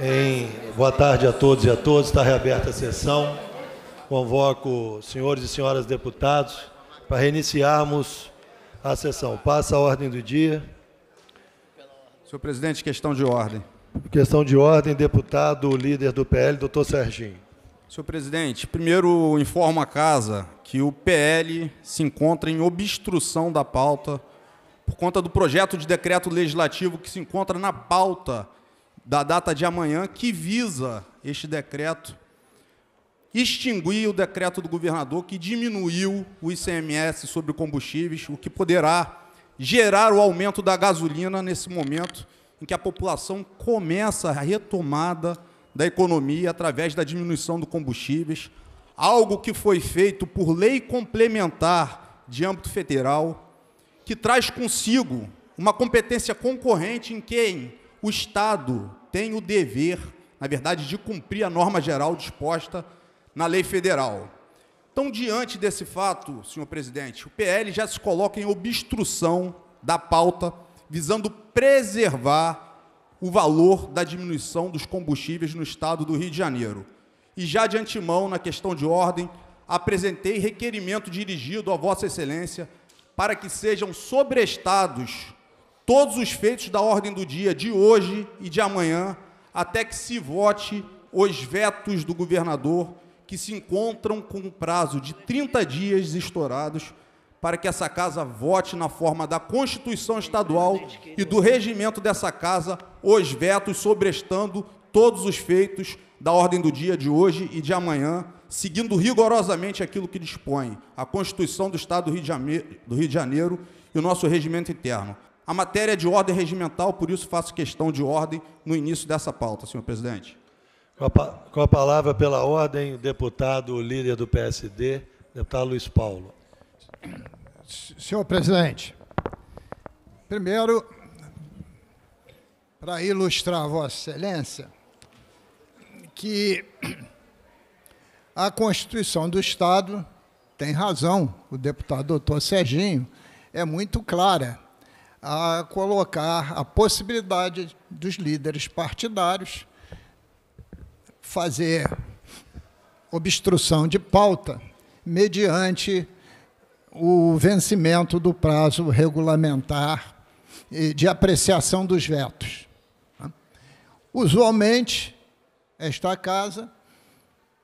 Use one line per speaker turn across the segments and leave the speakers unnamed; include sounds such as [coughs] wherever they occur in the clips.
Em, boa tarde a todos e a todas. Está reaberta a sessão. Convoco senhores e senhoras deputados para reiniciarmos a sessão. Passa a ordem do dia. Senhor presidente, questão de ordem. Questão de ordem, deputado líder do PL, doutor Serginho.
Senhor presidente, primeiro informo a casa que o PL se encontra em obstrução da pauta por conta do projeto de decreto legislativo que se encontra na pauta da data de amanhã, que visa este decreto extinguir o decreto do governador que diminuiu o ICMS sobre combustíveis, o que poderá gerar o aumento da gasolina nesse momento em que a população começa a retomada da economia através da diminuição do combustíveis, algo que foi feito por lei complementar de âmbito federal, que traz consigo uma competência concorrente em quem o Estado tem o dever, na verdade, de cumprir a norma geral disposta na lei federal. Então, diante desse fato, senhor presidente, o PL já se coloca em obstrução da pauta, visando preservar o valor da diminuição dos combustíveis no estado do Rio de Janeiro. E já de antemão, na questão de ordem, apresentei requerimento dirigido a Vossa Excelência para que sejam sobrestados todos os feitos da ordem do dia de hoje e de amanhã, até que se vote os vetos do governador que se encontram com um prazo de 30 dias estourados para que essa casa vote na forma da Constituição Estadual e do regimento dessa casa os vetos sobrestando todos os feitos da ordem do dia de hoje e de amanhã, seguindo rigorosamente aquilo que dispõe a Constituição do Estado do Rio de Janeiro, e o nosso regimento interno. A matéria é de ordem regimental, por isso faço questão de ordem no início dessa
pauta, senhor presidente. Com a, com a palavra pela ordem, o deputado líder do PSD, deputado Luiz Paulo.
Senhor presidente, primeiro, para ilustrar Vossa Excelência, que a Constituição do Estado tem razão, o deputado doutor Serginho, é muito clara a colocar a possibilidade dos líderes partidários fazer obstrução de pauta mediante o vencimento do prazo regulamentar de apreciação dos vetos. Usualmente, esta casa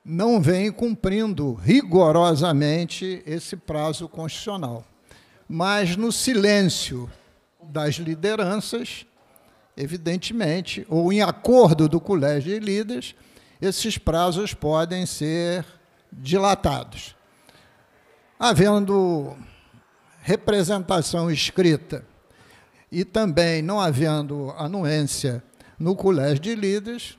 não vem cumprindo rigorosamente esse prazo constitucional, mas no silêncio das lideranças, evidentemente, ou em acordo do colégio de líderes, esses prazos podem ser dilatados. Havendo representação escrita e também não havendo anuência no colégio de líderes,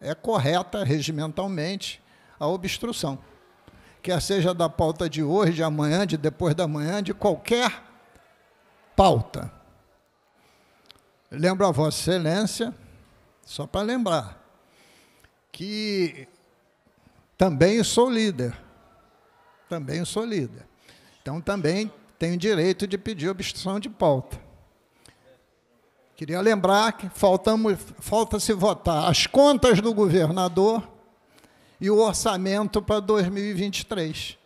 é correta regimentalmente a obstrução, quer seja da pauta de hoje, de amanhã, de depois da manhã, de qualquer pauta. Lembro a Vossa Excelência, só para lembrar, que também sou líder. Também sou líder. Então também tenho direito de pedir obstrução de pauta. Queria lembrar que faltamos, falta-se votar as contas do governador e o orçamento para 2023.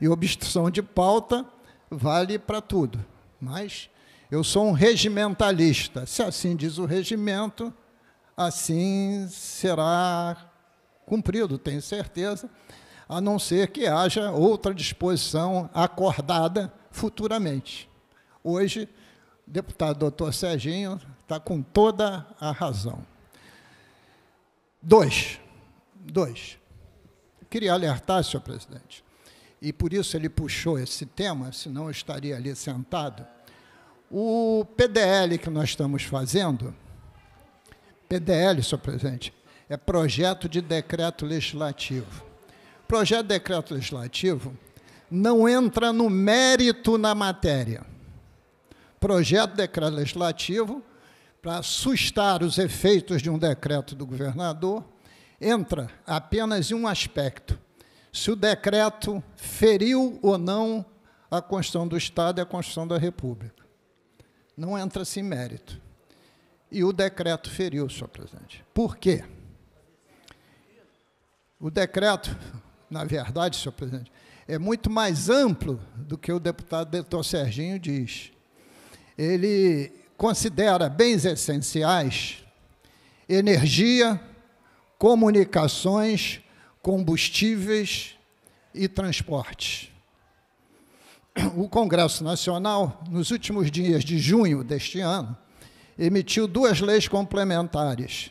E obstrução de pauta vale para tudo. Mas eu sou um regimentalista. Se assim diz o regimento, assim será cumprido, tenho certeza, a não ser que haja outra disposição acordada futuramente. Hoje, o deputado doutor Serginho está com toda a razão. Dois, dois. Queria alertar, senhor presidente, e por isso ele puxou esse tema, senão eu estaria ali sentado o PDL que nós estamos fazendo, PDL, senhor presidente, é projeto de decreto legislativo. projeto de decreto legislativo não entra no mérito na matéria. Projeto de decreto legislativo, para sustar os efeitos de um decreto do governador, entra apenas em um aspecto: se o decreto feriu ou não a Constituição do Estado e a Constituição da República. Não entra-se em mérito. E o decreto feriu, senhor presidente. Por quê? O decreto, na verdade, senhor presidente, é muito mais amplo do que o deputado doutor Serginho diz. Ele considera bens essenciais energia, comunicações, combustíveis e transportes. [coughs] o Congresso Nacional, nos últimos dias de junho deste ano, emitiu duas leis complementares.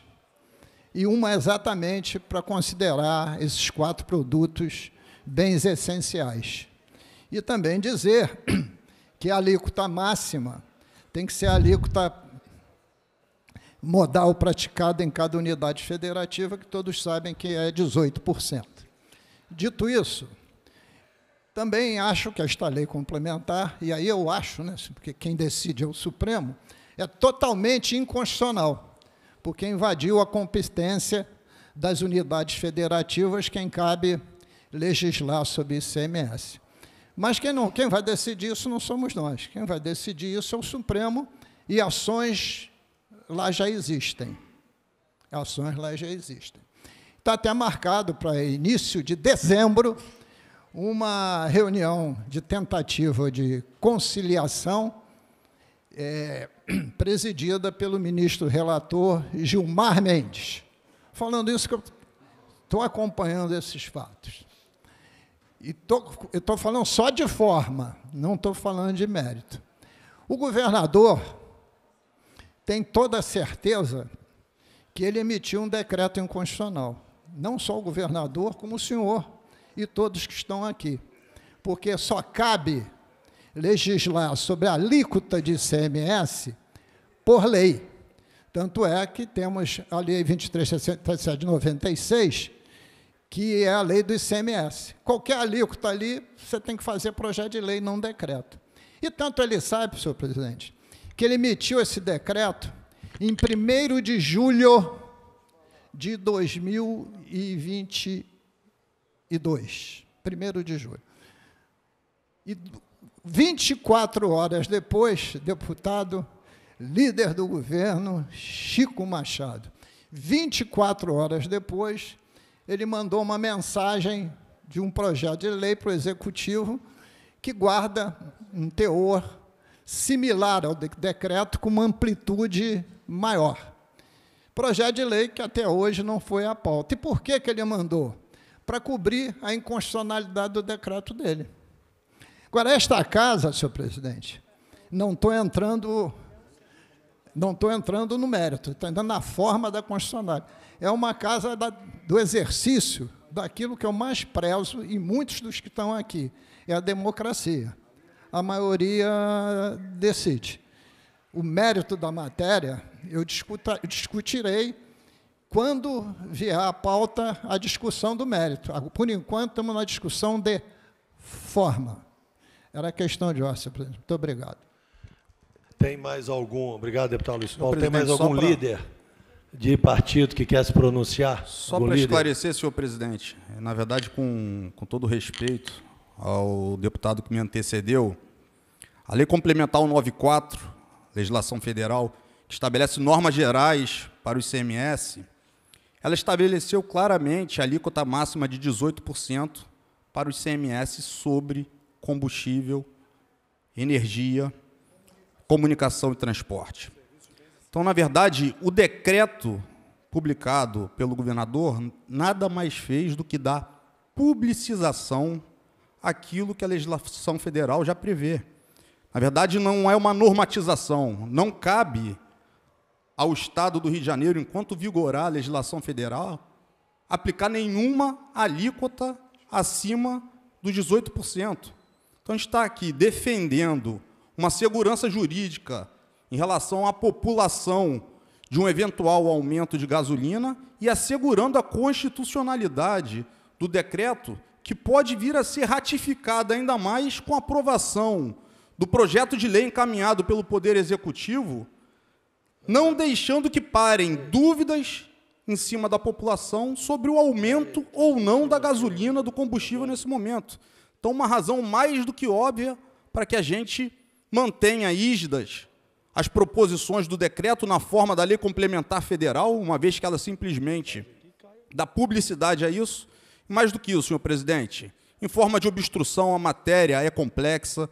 E uma exatamente para considerar esses quatro produtos bens essenciais. E também dizer [coughs] que a alíquota máxima tem que ser a alíquota modal praticada em cada unidade federativa, que todos sabem que é 18%. Dito isso, também acho que esta lei complementar, e aí eu acho, né, porque quem decide é o Supremo, é totalmente inconstitucional, porque invadiu a competência das unidades federativas quem cabe legislar sobre ICMS. Mas quem, não, quem vai decidir isso não somos nós. Quem vai decidir isso é o Supremo e ações lá já existem. Ações lá já existem. Está até marcado para início de dezembro uma reunião de tentativa de conciliação é, [clears throat] presidida pelo ministro relator Gilmar Mendes. Falando isso, que eu estou acompanhando esses fatos. E tô, eu estou falando só de forma, não estou falando de mérito. O governador tem toda a certeza que ele emitiu um decreto inconstitucional. Não só o governador, como o senhor, e todos que estão aqui, porque só cabe legislar sobre a alíquota de ICMS por lei. Tanto é que temos a Lei 2367 96, que é a lei do ICMS. Qualquer alíquota ali, você tem que fazer projeto de lei, não decreto. E tanto ele sabe, senhor presidente, que ele emitiu esse decreto em 1 de julho de 2021. 2, 1 de julho. E 24 horas depois, deputado, líder do governo, Chico Machado. 24 horas depois, ele mandou uma mensagem de um projeto de lei para o executivo que guarda um teor similar ao de decreto com uma amplitude maior. Projeto de lei que até hoje não foi a pauta. E por que, que ele mandou? para cobrir a inconstitucionalidade do decreto dele. Agora, esta casa, senhor presidente, não estou entrando. Não estou entrando no mérito, estou entrando na forma da constitucional. É uma casa da, do exercício daquilo que eu mais prezo, e muitos dos que estão aqui, é a democracia. A maioria decide. O mérito da matéria eu discuta, discutirei quando vier à pauta a discussão do mérito. Por enquanto, estamos na discussão de forma. Era questão de ordem, presidente. Muito obrigado.
Tem mais algum... Obrigado, deputado Luiz Paulo. Tem mais algum pra... líder de partido que quer se pronunciar? Só para esclarecer, senhor presidente, na verdade, com, com todo respeito
ao deputado que me antecedeu, a Lei Complementar 194, legislação federal, que estabelece normas gerais para o ICMS, ela estabeleceu claramente a alíquota máxima de 18% para o ICMS sobre combustível, energia, comunicação e transporte. Então, na verdade, o decreto publicado pelo governador nada mais fez do que dar publicização àquilo que a legislação federal já prevê. Na verdade, não é uma normatização, não cabe ao Estado do Rio de Janeiro, enquanto vigorar a legislação federal, aplicar nenhuma alíquota acima dos 18%. Então, a gente está aqui defendendo uma segurança jurídica em relação à população de um eventual aumento de gasolina e assegurando a constitucionalidade do decreto que pode vir a ser ratificada ainda mais com a aprovação do projeto de lei encaminhado pelo Poder Executivo não deixando que parem dúvidas em cima da população sobre o aumento ou não da gasolina, do combustível nesse momento. Então, uma razão mais do que óbvia para que a gente mantenha ígidas as proposições do decreto na forma da lei complementar federal, uma vez que ela simplesmente dá publicidade a isso. Mais do que isso, senhor presidente, em forma de obstrução, a matéria é complexa,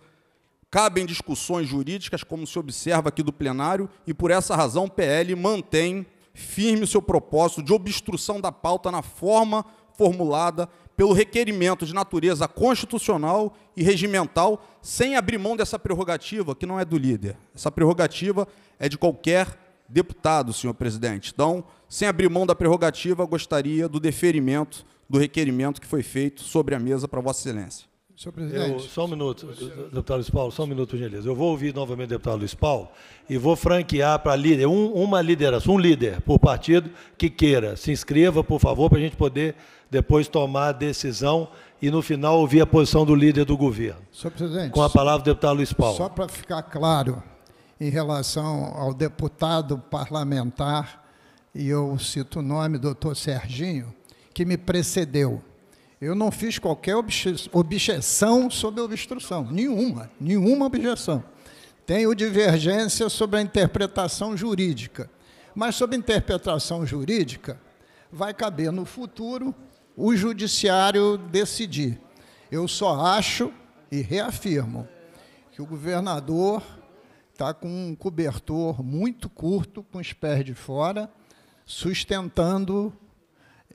Cabem discussões jurídicas, como se observa aqui do plenário, e por essa razão o PL mantém firme o seu propósito de obstrução da pauta na forma formulada pelo requerimento de natureza constitucional e regimental, sem abrir mão dessa prerrogativa, que não é do líder. Essa prerrogativa é de qualquer deputado, senhor presidente. Então, sem abrir mão da prerrogativa, gostaria do deferimento do requerimento que foi feito sobre a mesa para Vossa Excelência.
Senhor presidente. Eu, só um minuto, deputado Luiz Paulo, só um minuto, por gentileza. Eu vou ouvir novamente o deputado Luiz Paulo e vou franquear para líder, um, uma lideração, um líder por partido que queira. Se inscreva, por favor, para a gente poder depois tomar a decisão e, no final, ouvir a posição do líder do governo.
Senhor presidente. Com a palavra,
deputado Luiz Paulo. Só
para ficar claro, em relação ao deputado parlamentar, e eu cito o nome, doutor Serginho, que me precedeu eu não fiz qualquer obje objeção sobre obstrução, nenhuma, nenhuma objeção. Tenho divergência sobre a interpretação jurídica, mas sobre interpretação jurídica vai caber no futuro o judiciário decidir. Eu só acho e reafirmo que o governador está com um cobertor muito curto, com os pés de fora, sustentando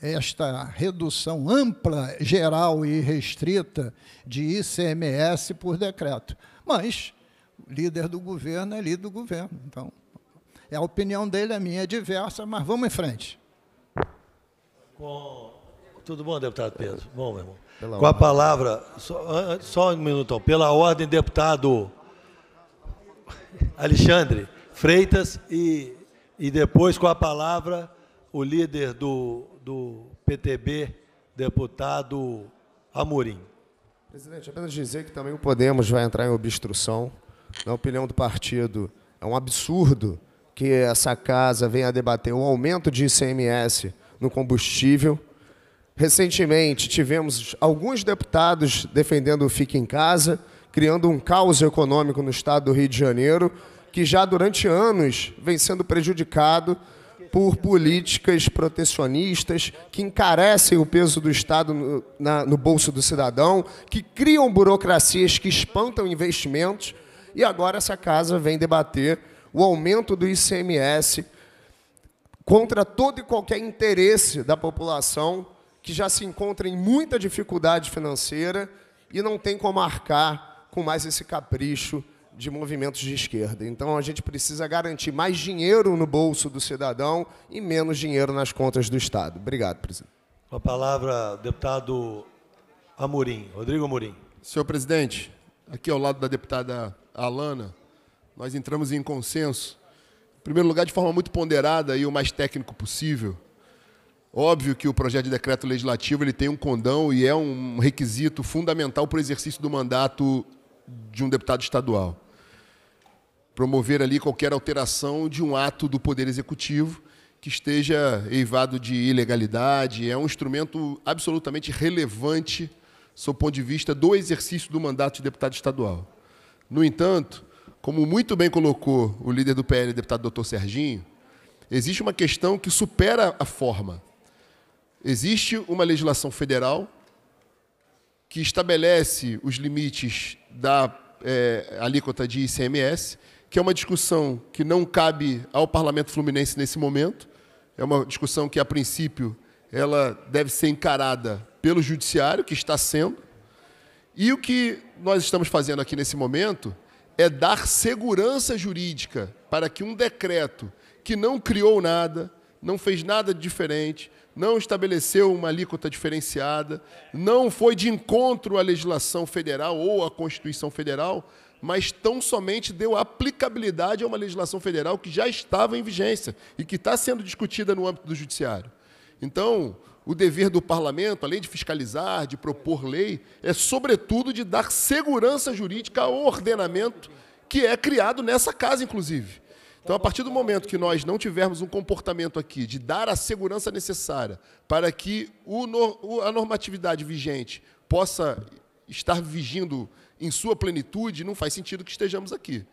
esta redução ampla, geral e restrita de ICMS por decreto. Mas líder do governo é líder do governo. Então, é a opinião dele, a minha é diversa, mas vamos em frente.
Com... Tudo bom, deputado Pedro? Bom, meu irmão. Pela Com a palavra, só, só um minuto, pela ordem, deputado Alexandre Freitas, e, e depois com a palavra o líder do do PTB, deputado Amorim. Presidente, apenas dizer que também o
Podemos vai entrar em obstrução. Na opinião do partido, é um absurdo que essa casa venha a debater um aumento de ICMS no combustível. Recentemente, tivemos alguns deputados defendendo o Fique em Casa, criando um caos econômico no estado do Rio de Janeiro, que já durante anos vem sendo prejudicado por políticas protecionistas que encarecem o peso do Estado no, na, no bolso do cidadão, que criam burocracias que espantam investimentos. E agora essa casa vem debater o aumento do ICMS contra todo e qualquer interesse da população que já se encontra em muita dificuldade financeira e não tem como arcar com mais esse capricho de movimentos de esquerda. Então a gente precisa garantir mais dinheiro no bolso do cidadão e menos dinheiro nas contas do Estado. Obrigado, presidente.
a palavra, deputado Amorim, Rodrigo
Amorim. Senhor presidente, aqui ao lado da deputada Alana, nós entramos em consenso. Em primeiro lugar, de forma muito ponderada e o mais técnico possível. Óbvio que o projeto de decreto legislativo ele tem um condão e é um requisito fundamental para o exercício do mandato de um deputado estadual promover ali qualquer alteração de um ato do Poder Executivo que esteja eivado de ilegalidade. É um instrumento absolutamente relevante sob o ponto de vista do exercício do mandato de deputado estadual. No entanto, como muito bem colocou o líder do PL, deputado doutor Serginho, existe uma questão que supera a forma. Existe uma legislação federal que estabelece os limites da é, alíquota de ICMS que é uma discussão que não cabe ao Parlamento Fluminense nesse momento, é uma discussão que, a princípio, ela deve ser encarada pelo Judiciário, que está sendo, e o que nós estamos fazendo aqui nesse momento é dar segurança jurídica para que um decreto que não criou nada, não fez nada de diferente, não estabeleceu uma alíquota diferenciada, não foi de encontro à legislação federal ou à Constituição Federal, mas tão somente deu aplicabilidade a uma legislação federal que já estava em vigência e que está sendo discutida no âmbito do judiciário. Então, o dever do parlamento, além de fiscalizar, de propor lei, é sobretudo de dar segurança jurídica ao ordenamento que é criado nessa casa, inclusive. Então, a partir do momento que nós não tivermos um comportamento aqui de dar a segurança necessária para que a normatividade vigente possa estar vigindo em sua plenitude, não faz sentido que estejamos aqui.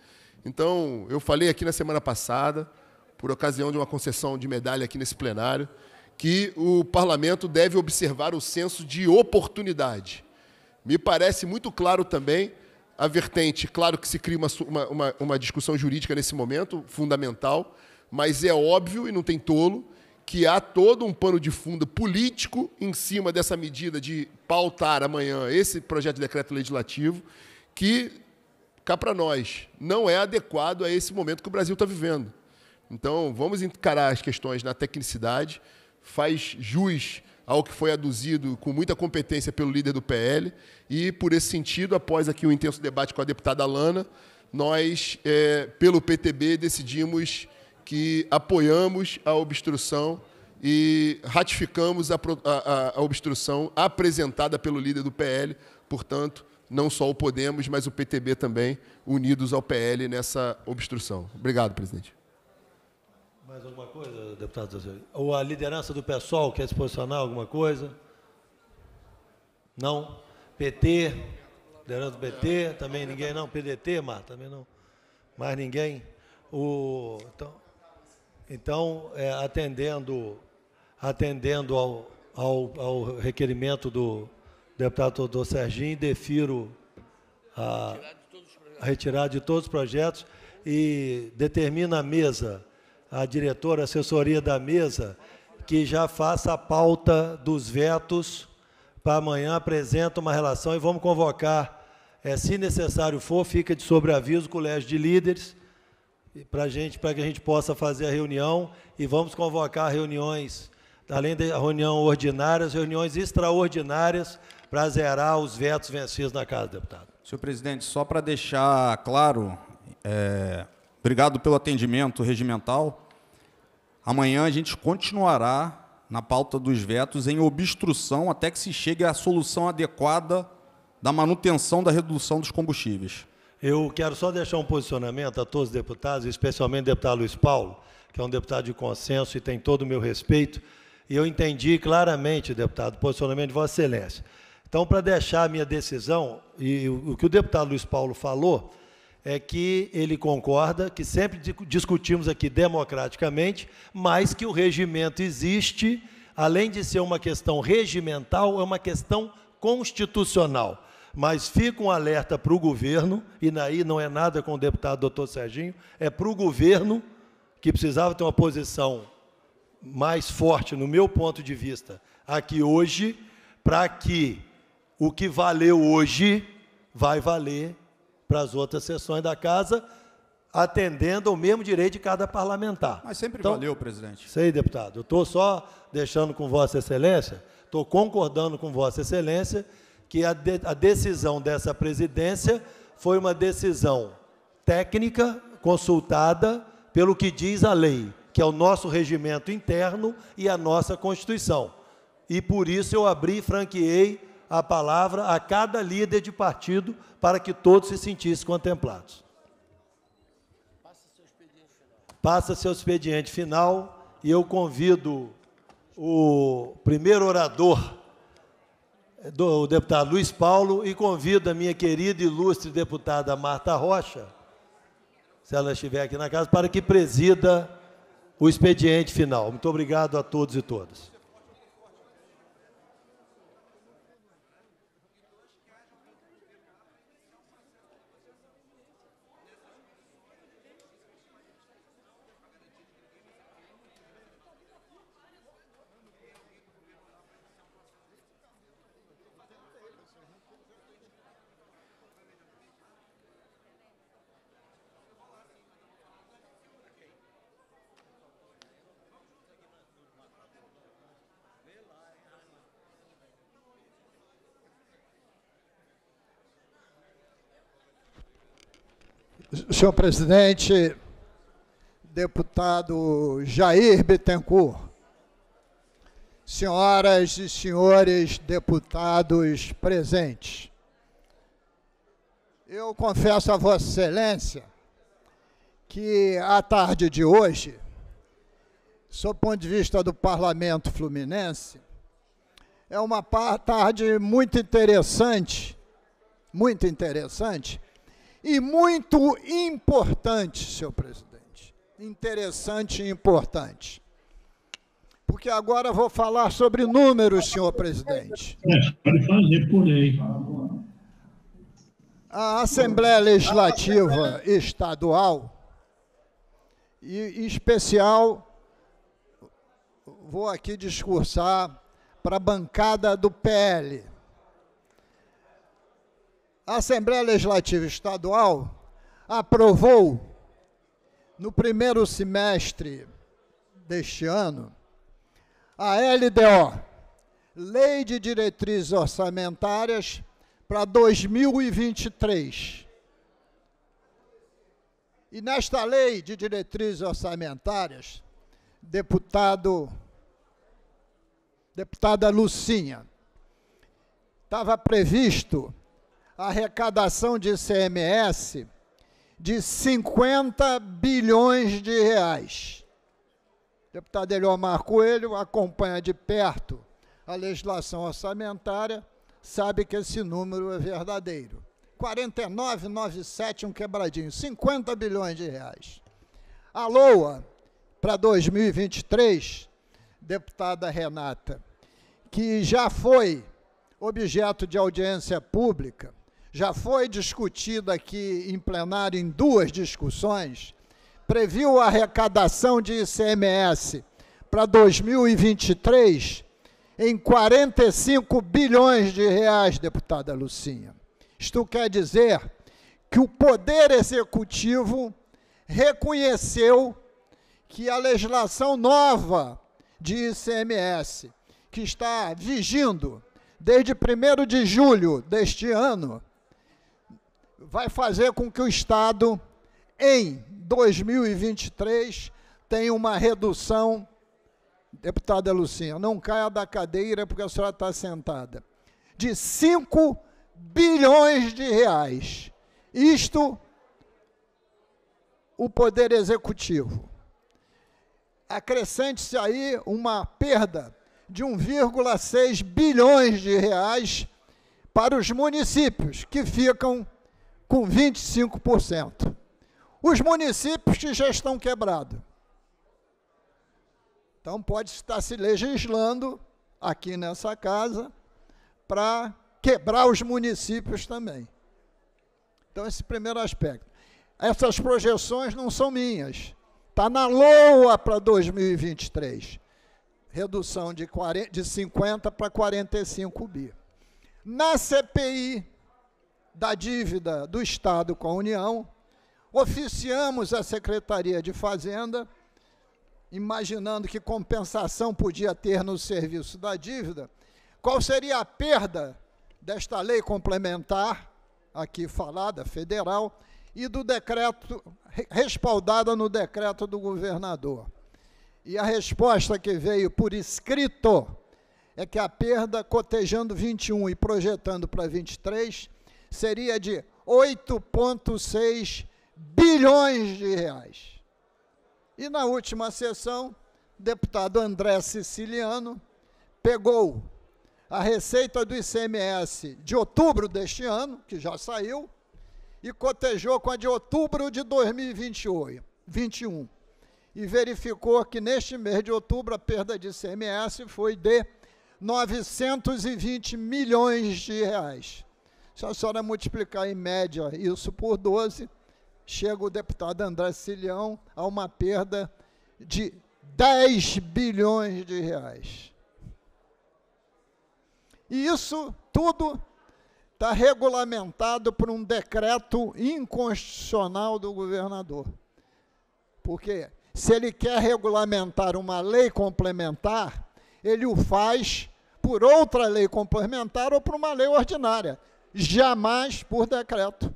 Então, eu falei aqui na semana passada, por ocasião de uma concessão de medalha aqui nesse plenário, que o parlamento deve observar o senso de oportunidade. Me parece muito claro também a vertente, claro que se cria uma, uma, uma discussão jurídica nesse momento, fundamental, mas é óbvio e não tem tolo que há todo um pano de fundo político em cima dessa medida de pautar amanhã esse projeto de decreto legislativo, que, cá para nós, não é adequado a esse momento que o Brasil está vivendo. Então, vamos encarar as questões na tecnicidade, faz jus ao que foi aduzido com muita competência pelo líder do PL, e, por esse sentido, após aqui um intenso debate com a deputada Lana, nós, é, pelo PTB, decidimos que apoiamos a obstrução e ratificamos a, a, a, obstrução apresentada pelo líder do PL, portanto, não só o Podemos, mas o PTB também, unidos ao PL nessa obstrução. Obrigado, presidente.
Mais alguma coisa, deputado? Ou a liderança do PSOL quer se posicionar alguma coisa? Não? PT? Liderança do PT? Também ninguém não? PDT, Mar? Também não? Mais ninguém? O... Então... Então, é, atendendo, atendendo ao, ao, ao, requerimento do deputado doutor Serginho, defiro a, a retirada de todos os projetos e determina a mesa, a diretora, a assessoria da mesa, que já faça a pauta dos vetos para amanhã, apresenta uma relação e vamos convocar, é, se necessário for, fica de sobreaviso o colégio de líderes, para gente, para que a gente possa fazer a reunião e vamos convocar reuniões, além da reunião ordinária, reuniões extraordinárias para zerar os vetos vencidos na casa, deputado. Senhor presidente, só para deixar claro, é,
obrigado pelo atendimento regimental. Amanhã a gente continuará na pauta dos vetos em obstrução até que se chegue à solução adequada da manutenção da redução dos combustíveis.
Eu quero só deixar um posicionamento a todos os deputados, especialmente o deputado Luiz Paulo, que é um deputado de consenso e tem todo o meu respeito. E eu entendi claramente, deputado, o posicionamento de Vossa Excelência. Então, para deixar a minha decisão, e o que o deputado Luiz Paulo falou, é que ele concorda que sempre discutimos aqui democraticamente, mas que o regimento existe, além de ser uma questão regimental, é uma questão constitucional mas fica um alerta para o governo, e daí não é nada com o deputado doutor Serginho, é para o governo que precisava ter uma posição mais forte, no meu ponto de vista, aqui hoje, para que o que valeu hoje vai valer para as outras sessões da Casa, atendendo ao mesmo direito de cada parlamentar. Mas sempre então, valeu, presidente. Sei, deputado. Eu estou só deixando com Vossa Excelência, estou concordando com Vossa Excelência que a, de, a decisão dessa presidência foi uma decisão técnica, consultada pelo que diz a lei, que é o nosso regimento interno e a nossa Constituição. E por isso eu abri e franqueei a palavra a cada líder de partido para que todos se sentissem contemplados. Passa seu expediente final e eu convido o primeiro orador do deputado Luiz Paulo e convido a minha querida e ilustre deputada Marta Rocha, se ela estiver aqui na casa, para que presida o expediente final. Muito obrigado a todos e todas.
Senhor presidente, deputado Jair Bittencourt, senhoras e senhores deputados presentes, eu confesso a Vossa Excelência que a tarde de hoje, sob o ponto de vista do parlamento fluminense, é uma tarde muito interessante, muito interessante, e muito importante, senhor presidente. Interessante e importante. Porque agora vou falar sobre números, senhor presidente.
É, pode fazer por lei.
A Assembleia Legislativa Estadual, e em especial, vou aqui discursar para a bancada do PL a Assembleia Legislativa Estadual aprovou no primeiro semestre deste ano a LDO, Lei de Diretrizes Orçamentárias para 2023. E nesta lei de diretrizes orçamentárias, deputado deputada Lucinha, estava previsto arrecadação de ICMS de 50 bilhões de reais. O deputado Eliomar Coelho acompanha de perto a legislação orçamentária, sabe que esse número é verdadeiro. 49,97, um quebradinho, 50 bilhões de reais. A LOA, para 2023, deputada Renata, que já foi objeto de audiência pública, já foi discutida aqui em plenário em duas discussões, previu a arrecadação de ICMS para 2023 em 45 bilhões de reais, deputada Lucinha. Isto quer dizer que o Poder Executivo reconheceu que a legislação nova de ICMS, que está vigindo desde 1 de julho deste ano, vai fazer com que o Estado, em 2023, tenha uma redução. Deputada Lucinha, não caia da cadeira porque a senhora está sentada. De 5 bilhões de reais. Isto, o Poder Executivo. Acrescente-se aí uma perda de 1,6 bilhões de reais para os municípios que ficam com 25%. Os municípios que já estão quebrados. Então, pode estar se legislando aqui nessa casa para quebrar os municípios também. Então, esse primeiro aspecto. Essas projeções não são minhas. Está na LOA para 2023. Redução de, 40, de 50 para 45 bi. Na CPI, da dívida do Estado com a União, oficiamos a Secretaria de Fazenda, imaginando que compensação podia ter no serviço da dívida, qual seria a perda desta lei complementar, aqui falada, federal, e do decreto, respaldada no decreto do governador. E a resposta que veio por escrito é que a perda, cotejando 21 e projetando para 23, seria de 8,6 bilhões de reais. E na última sessão, o deputado André Siciliano pegou a receita do ICMS de outubro deste ano, que já saiu, e cotejou com a de outubro de 2021. E verificou que neste mês de outubro a perda de ICMS foi de 920 milhões de reais. Se a senhora é multiplicar em média isso por 12, chega o deputado André Cilhão a uma perda de 10 bilhões de reais. E isso tudo está regulamentado por um decreto inconstitucional do governador. Porque se ele quer regulamentar uma lei complementar, ele o faz por outra lei complementar ou por uma lei ordinária jamais por decreto.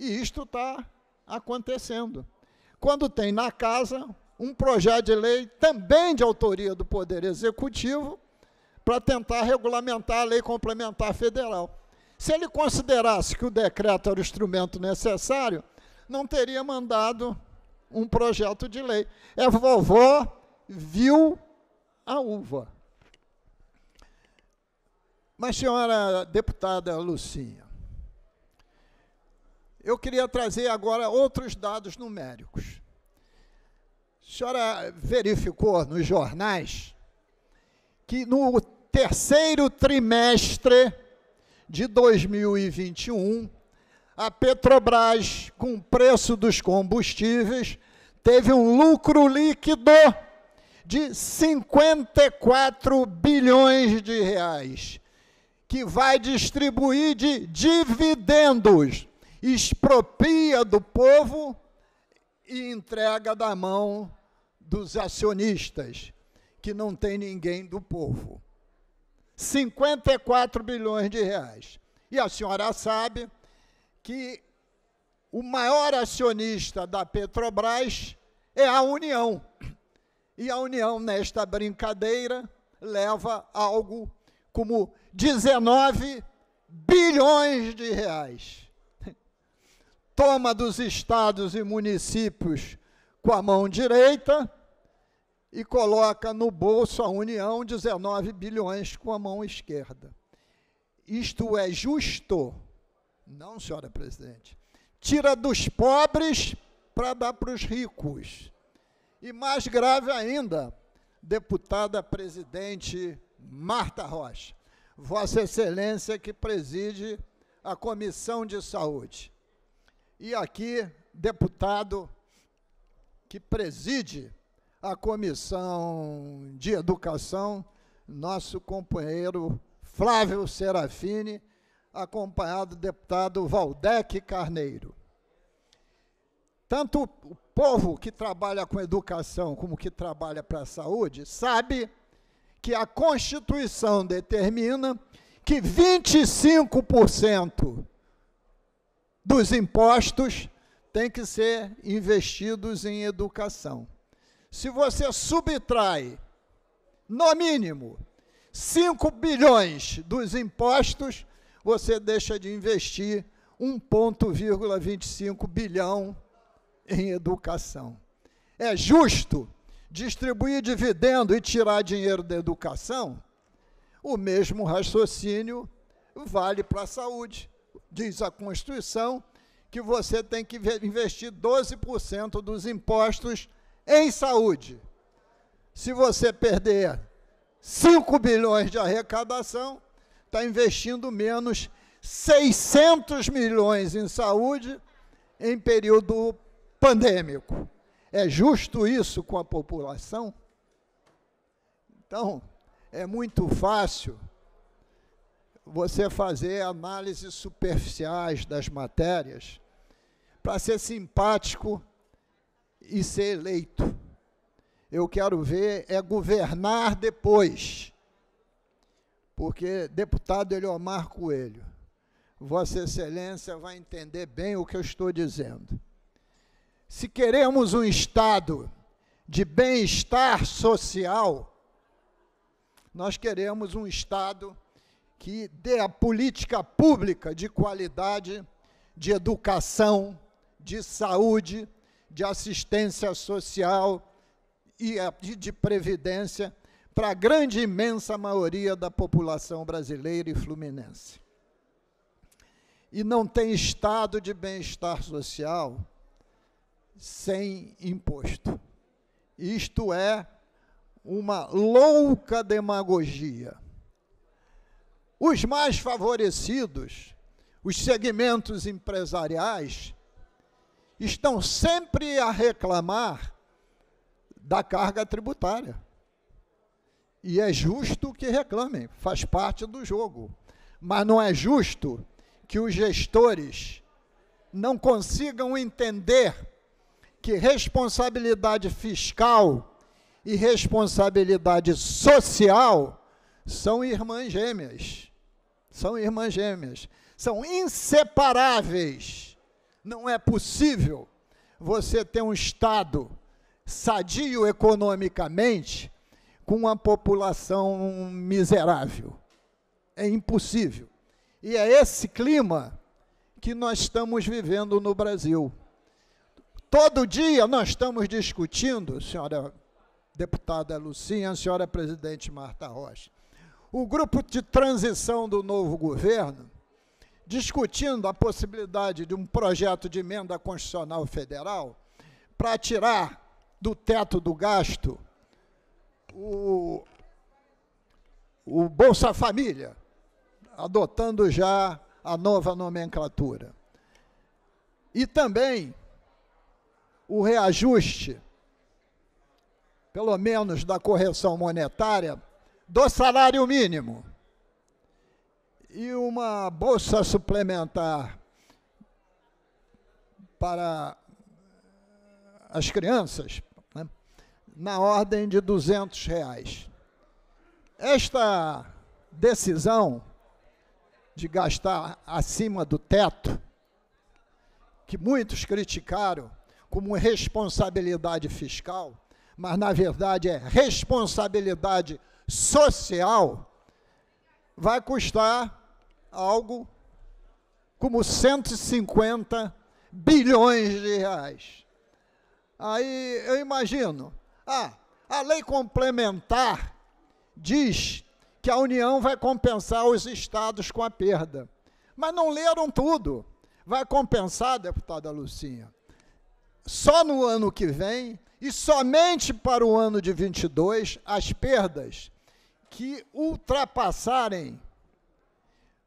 E isto está acontecendo. Quando tem na casa um projeto de lei, também de autoria do Poder Executivo, para tentar regulamentar a lei complementar federal. Se ele considerasse que o decreto era o instrumento necessário, não teria mandado um projeto de lei. É vovó viu a uva. Mas, senhora deputada Lucinha, eu queria trazer agora outros dados numéricos. A senhora verificou nos jornais que no terceiro trimestre de 2021, a Petrobras, com o preço dos combustíveis, teve um lucro líquido de 54 bilhões de reais que vai distribuir de dividendos, expropria do povo e entrega da mão dos acionistas, que não tem ninguém do povo. 54 bilhões de reais. E a senhora sabe que o maior acionista da Petrobras é a União. E a União, nesta brincadeira, leva algo como 19 bilhões de reais. Toma dos estados e municípios com a mão direita e coloca no bolso a União 19 bilhões com a mão esquerda. Isto é justo? Não, senhora presidente. Tira dos pobres para dar para os ricos. E mais grave ainda, deputada presidente Marta Rocha. Vossa Excelência que preside a Comissão de Saúde. E aqui, deputado que preside a Comissão de Educação, nosso companheiro Flávio Serafini, acompanhado do deputado Valdec Carneiro. Tanto o povo que trabalha com educação como que trabalha para a saúde sabe que a Constituição determina que 25% dos impostos tem que ser investidos em educação. Se você subtrai, no mínimo, 5 bilhões dos impostos, você deixa de investir 1,25 bilhão em educação. É justo distribuir dividendo e tirar dinheiro da educação, o mesmo raciocínio vale para a saúde. Diz a Constituição que você tem que investir 12% dos impostos em saúde. Se você perder 5 bilhões de arrecadação, está investindo menos 600 milhões em saúde em período pandêmico. É justo isso com a população? Então, é muito fácil você fazer análises superficiais das matérias para ser simpático e ser eleito. Eu quero ver é governar depois. Porque deputado Eliomar Coelho, Vossa Excelência vai entender bem o que eu estou dizendo. Se queremos um Estado de bem-estar social, nós queremos um Estado que dê a política pública de qualidade, de educação, de saúde, de assistência social e eh, de previdência para a grande imensa maioria da população brasileira e fluminense. E não tem estado de bem-estar social sem imposto. Isto é uma louca demagogia. Os mais favorecidos, os segmentos empresariais, estão sempre a reclamar da carga tributária. E é justo que reclamem, faz parte do jogo. Mas não é justo que os gestores não consigam entender que responsabilidade fiscal e responsabilidade social são irmãs gêmeas. São irmãs gêmeas. São inseparáveis. Não é possível você ter um Estado sadio economicamente com uma população miserável. É impossível. E é esse clima que nós estamos vivendo no Brasil. Todo dia nós estamos discutindo, senhora deputada Lucinha, senhora presidente Marta Rocha, o grupo de transição do novo governo, discutindo a possibilidade de um projeto de emenda constitucional federal para tirar do teto do gasto o, o Bolsa Família, adotando já a nova nomenclatura. E também o reajuste, pelo menos da correção monetária, do salário mínimo e uma bolsa suplementar para as crianças né, na ordem de 200 reais. Esta decisão de gastar acima do teto, que muitos criticaram, como responsabilidade fiscal, mas na verdade é responsabilidade social, vai custar algo como 150 bilhões de reais. Aí eu imagino, ah, a lei complementar diz que a União vai compensar os estados com a perda. Mas não leram tudo. Vai compensar, deputada Lucinha só no ano que vem e somente para o ano de 22 as perdas que ultrapassarem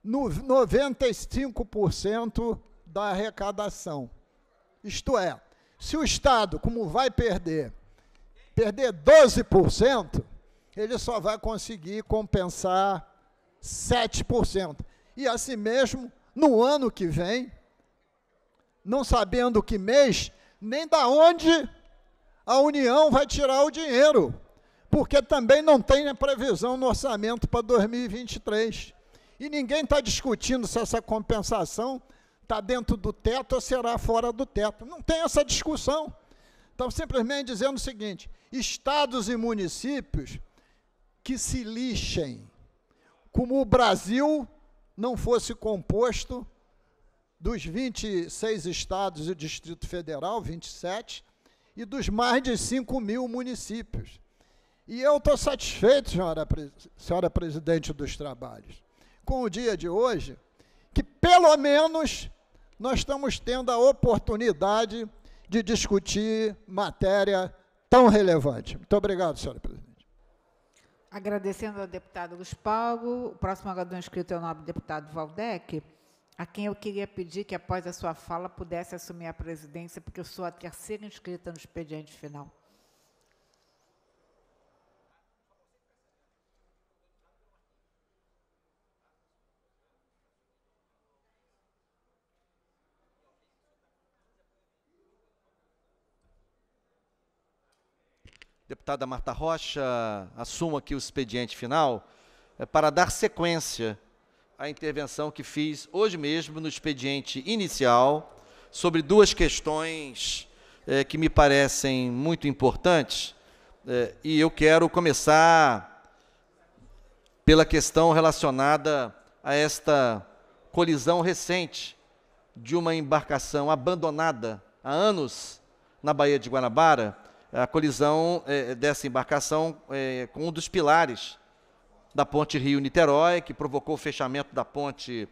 no 95% da arrecadação. Isto é, se o Estado, como vai perder, perder 12%, ele só vai conseguir compensar 7%. E assim mesmo, no ano que vem, não sabendo que mês, nem da onde a União vai tirar o dinheiro, porque também não tem a previsão no orçamento para 2023. E ninguém está discutindo se essa compensação está dentro do teto ou será fora do teto. Não tem essa discussão. Estão simplesmente dizendo o seguinte: estados e municípios que se lixem, como o Brasil não fosse composto dos 26 estados e Distrito Federal, 27, e dos mais de 5 mil municípios. E eu estou satisfeito, senhora, senhora presidente dos trabalhos, com o dia de hoje, que pelo menos nós estamos tendo a oportunidade de discutir matéria tão relevante. Muito obrigado, senhora presidente.
Agradecendo ao deputado Luiz Paulo, o próximo orador inscrito é o nobre deputado Valdec a quem eu queria pedir que, após a sua fala, pudesse assumir a presidência, porque eu sou a terceira inscrita no expediente final.
Deputada Marta Rocha, assumo aqui o expediente final é, para dar sequência a intervenção que fiz hoje mesmo no expediente inicial sobre duas questões eh, que me parecem muito importantes. Eh, e eu quero começar pela questão relacionada a esta colisão recente de uma embarcação abandonada há anos na Baía de Guanabara, a colisão eh, dessa embarcação com um dos pilares da ponte Rio-Niterói, que provocou o fechamento da ponte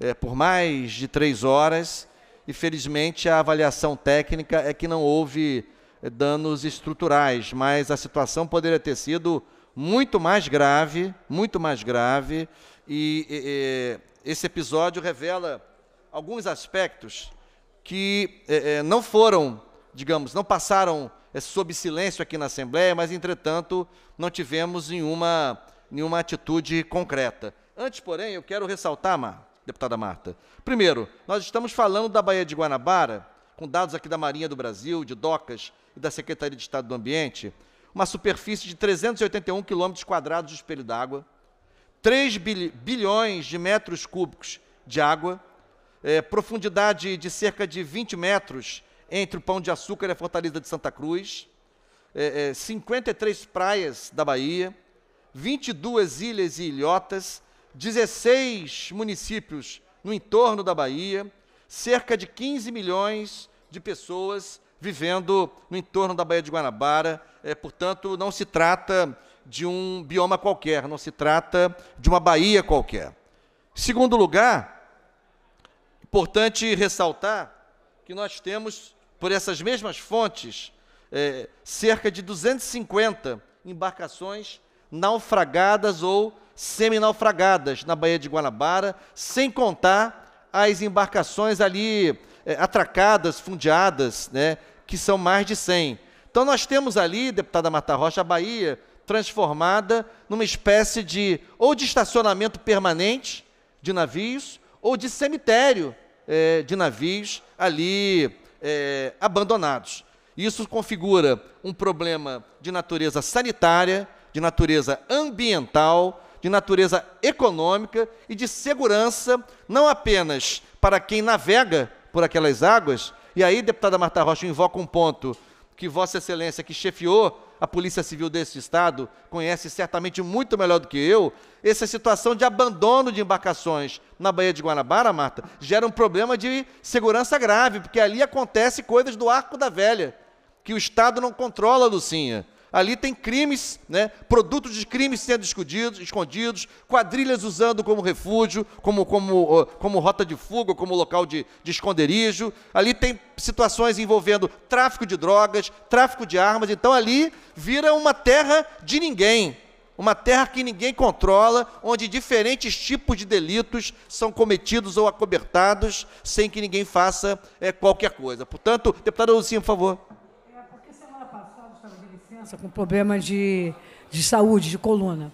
é, por mais de três horas. E, felizmente, a avaliação técnica é que não houve eh, danos estruturais, mas a situação poderia ter sido muito mais grave, muito mais grave. E, e, e esse episódio revela alguns aspectos que eh, não foram, digamos, não passaram sob silêncio aqui na Assembleia, mas, entretanto, não tivemos nenhuma nenhuma atitude concreta. Antes, porém, eu quero ressaltar, Mar, deputada Marta. Primeiro, nós estamos falando da Baía de Guanabara, com dados aqui da Marinha do Brasil, de DOCAS e da Secretaria de Estado do Ambiente, uma superfície de 381 quilômetros quadrados de espelho d'água, 3 bilhões de metros cúbicos de água, é, profundidade de cerca de 20 metros entre o Pão de Açúcar e a Fortaleza de Santa Cruz, 53 é, é, praias da Bahia, 22 ilhas e ilhotas, 16 municípios no entorno da Bahia, cerca de 15 milhões de pessoas vivendo no entorno da Baía de Guanabara. É, portanto, não se trata de um bioma qualquer, não se trata de uma Bahia qualquer. Segundo lugar, importante ressaltar que nós temos, por essas mesmas fontes, é, cerca de 250 embarcações naufragadas ou semi-naufragadas na Baía de Guanabara, sem contar as embarcações ali é, atracadas, fundeadas, né, que são mais de 100. Então nós temos ali, deputada Marta Rocha, a Bahia transformada numa espécie de ou de estacionamento permanente de navios ou de cemitério é, de navios ali é, abandonados. Isso configura um problema de natureza sanitária, de natureza ambiental, de natureza econômica e de segurança, não apenas para quem navega por aquelas águas. E aí, deputada Marta Rocha, invoca um ponto que Vossa Excelência, que chefiou a Polícia Civil desse Estado, conhece certamente muito melhor do que eu, essa situação de abandono de embarcações na Baía de Guanabara, Marta, gera um problema de segurança grave, porque ali acontece coisas do arco da velha, que o Estado não controla, Lucinha. Ali tem crimes, né, produtos de crimes sendo escondidos, escondidos, quadrilhas usando como refúgio, como, como, como rota de fuga, como local de, de esconderijo. Ali tem situações envolvendo tráfico de drogas, tráfico de armas. Então ali vira uma terra de ninguém, uma terra que ninguém controla, onde diferentes tipos de delitos são cometidos ou acobertados sem que ninguém faça é, qualquer coisa. Portanto, deputado Lucinho, por favor
criança com problema de, de saúde, de coluna.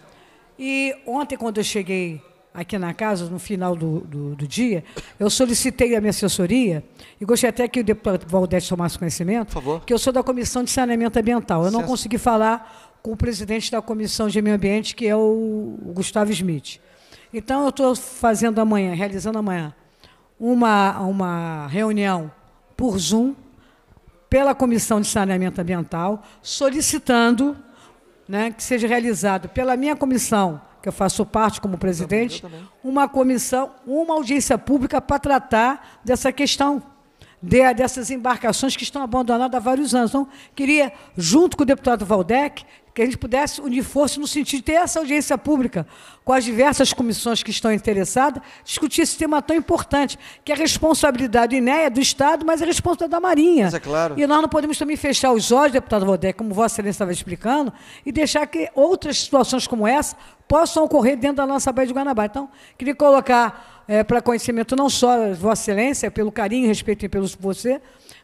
E ontem, quando eu cheguei aqui na casa, no final do, do, do dia, eu solicitei a minha assessoria, e gostaria até que o deputado Valdete tomasse conhecimento, Por favor. que eu sou da Comissão de Saneamento Ambiental. Eu não consegui falar com o presidente da Comissão de Meio Ambiente, que é o Gustavo Smith. Então, eu estou fazendo amanhã, realizando amanhã, uma, uma reunião por Zoom pela Comissão de Saneamento Ambiental, solicitando né, que seja realizado pela minha comissão, que eu faço parte como presidente, uma comissão, uma audiência pública para tratar dessa questão. De, dessas embarcações que estão abandonadas há vários anos. Então, queria, junto com o deputado Valdec, que a gente pudesse unir forças no sentido de ter essa audiência pública com as diversas comissões que estão interessadas, discutir esse tema tão importante, que é a responsabilidade do INEA, do Estado, mas é a responsabilidade da Marinha. Mas é claro. E nós não podemos também fechar os olhos, deputado Rodé, como Vossa Excelência estava explicando, e deixar que outras situações como essa possam ocorrer dentro da nossa Baía de Guanabara. Então, queria colocar é, para conhecimento não só Vossa Excelência, pelo carinho e respeito que você,